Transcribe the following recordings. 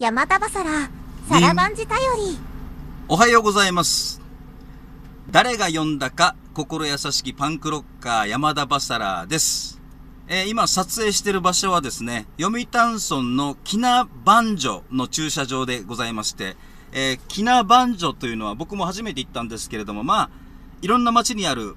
山田バサラ、サラバンジ頼り。おはようございます。誰が呼んだか、心優しきパンクロッカー山田バサラです。えー、今撮影している場所はですね、読谷村のキナバンジョの駐車場でございまして、えー、キナバンジョというのは僕も初めて行ったんですけれども、まあ、いろんな街にある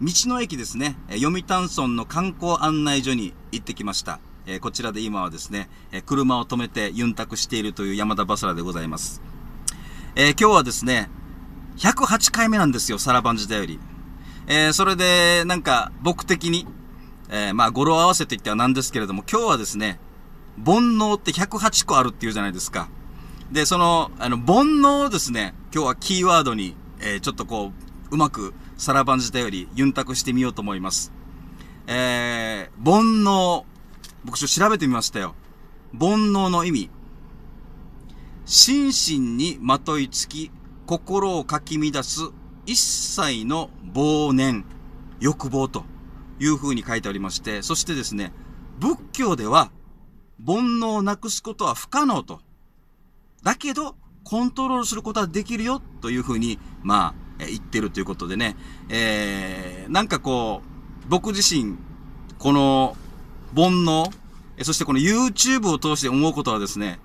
道の駅ですね、読谷村の観光案内所に行ってきました。えー、こちらで今はですね、え車を止めてユンタクしているという山田バサラでございます。えー、今日はですね、108回目なんですよ、サラバンジだより。えー、それで、なんか、僕的に、えまあ、語呂合わせて言ってはなんですけれども、今日はですね、煩悩って108個あるっていうじゃないですか。で、その、あの、煩悩をですね、今日はキーワードに、えちょっとこう、うまく、サラバンジだより、ユンタクしてみようと思います。え煩悩、僕ちょっと調べてみましたよ。煩悩の意味。心身にまといつき、心をかき乱す一切の忘年、欲望という風に書いておりまして、そしてですね、仏教では煩悩をなくすことは不可能と。だけど、コントロールすることはできるよという風に、まあ、言ってるということでね、えー、なんかこう、僕自身、この煩悩、そしてこの YouTube を通して思うことはですね、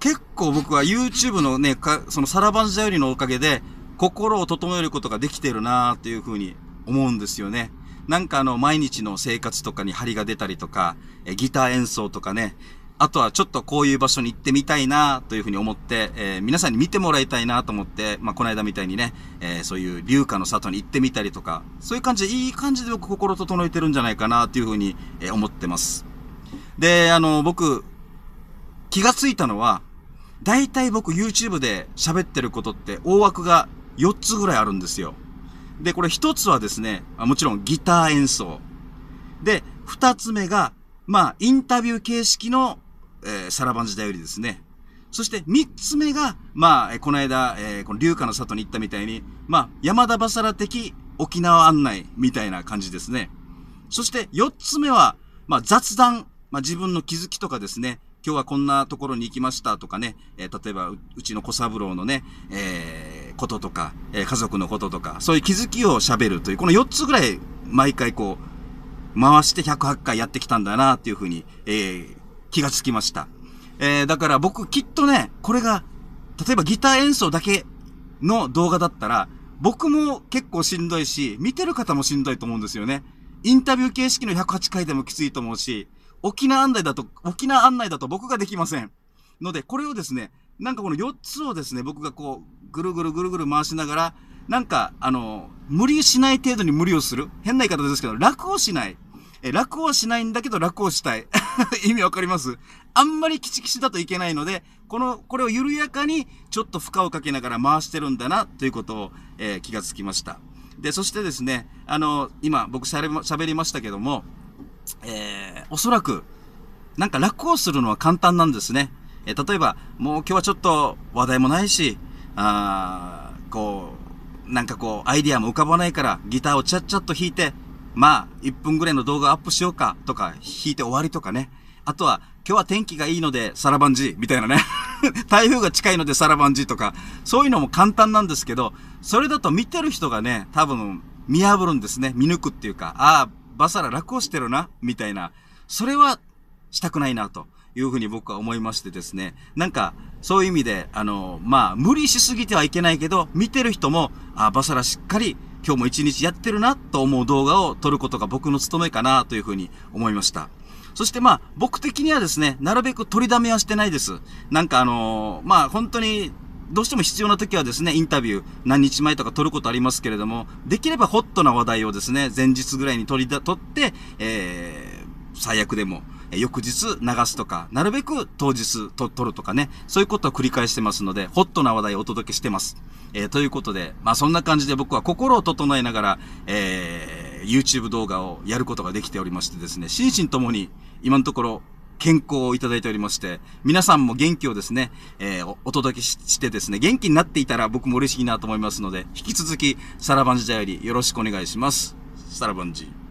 結構僕は YouTube のね、かそのさらばんじだよりのおかげで、心を整えることができてるなーっていうふうに思うんですよね。なんかあの、毎日の生活とかに張りが出たりとか、ギター演奏とかね、あとはちょっとこういう場所に行ってみたいなというふうに思って、えー、皆さんに見てもらいたいなと思って、まあ、この間みたいにね、えー、そういう竜花の里に行ってみたりとか、そういう感じでいい感じで僕心整えてるんじゃないかなというふうに、え思ってます。で、あの、僕、気がついたのは、大体僕 YouTube で喋ってることって大枠が4つぐらいあるんですよ。で、これ1つはですね、もちろんギター演奏。で、2つ目が、まあ、インタビュー形式のえー、さらばん時代よりですね。そして三つ目が、まあ、この間、えー、この龍華の里に行ったみたいに、まあ、山田バサラ的沖縄案内みたいな感じですね。そして四つ目は、まあ、雑談。まあ、自分の気づきとかですね、今日はこんなところに行きましたとかね、えー、例えばうちの小三郎のね、えー、こととか、えー、家族のこととか、そういう気づきを喋るという、この4つぐらい毎回こう、回して108回やってきたんだなっていうふうに、えー、気がつきました。えー、だから僕きっとね、これが、例えばギター演奏だけの動画だったら、僕も結構しんどいし、見てる方もしんどいと思うんですよね。インタビュー形式の108回でもきついと思うし、沖縄案内だと、沖縄案内だと僕ができません。ので、これをですね、なんかこの4つをですね、僕がこう、ぐるぐるぐるぐる回しながら、なんか、あの、無理しない程度に無理をする。変な言い方ですけど、楽をしない。え、楽をしないんだけど楽をしたい。意味わかりますあんまりキチキチだといけないので、この、これを緩やかにちょっと負荷をかけながら回してるんだなということを、えー、気がつきました。で、そしてですね、あの、今僕喋りましたけども、えー、おそらく、なんか楽をするのは簡単なんですね。えー、例えば、もう今日はちょっと話題もないし、あー、こう、なんかこう、アイディアも浮かばないから、ギターをちゃっちゃっと弾いて、まあ、1分ぐらいの動画アップしようかとか、引いて終わりとかね。あとは、今日は天気がいいので、サラバンジーみたいなね。台風が近いのでサラバンジーとか、そういうのも簡単なんですけど、それだと見てる人がね、多分、見破るんですね。見抜くっていうか、ああ、バサラ楽をしてるな、みたいな。それは、したくないな、というふうに僕は思いましてですね。なんか、そういう意味で、あの、まあ、無理しすぎてはいけないけど、見てる人も、ああ、バサラしっかり、今日も一日やってるなと思う動画を撮ることが僕の務めかなというふうに思いました。そしてまあ、僕的にはですね、なるべく取りだめはしてないです。なんかあのー、まあ本当に、どうしても必要な時はですね、インタビュー何日前とか撮ることありますけれども、できればホットな話題をですね、前日ぐらいに取りだ、取って、えー、最悪でも翌日流すとか、なるべく当日と撮るとかね、そういうことを繰り返してますので、ホットな話題をお届けしてます。えー、ということで、まあそんな感じで僕は心を整えながら、えー、YouTube 動画をやることができておりましてですね、心身ともに今のところ健康をいただいておりまして、皆さんも元気をですね、えー、お届けしてですね、元気になっていたら僕も嬉しいなと思いますので、引き続き、サラバンジだよりよろしくお願いします。サラバンジ。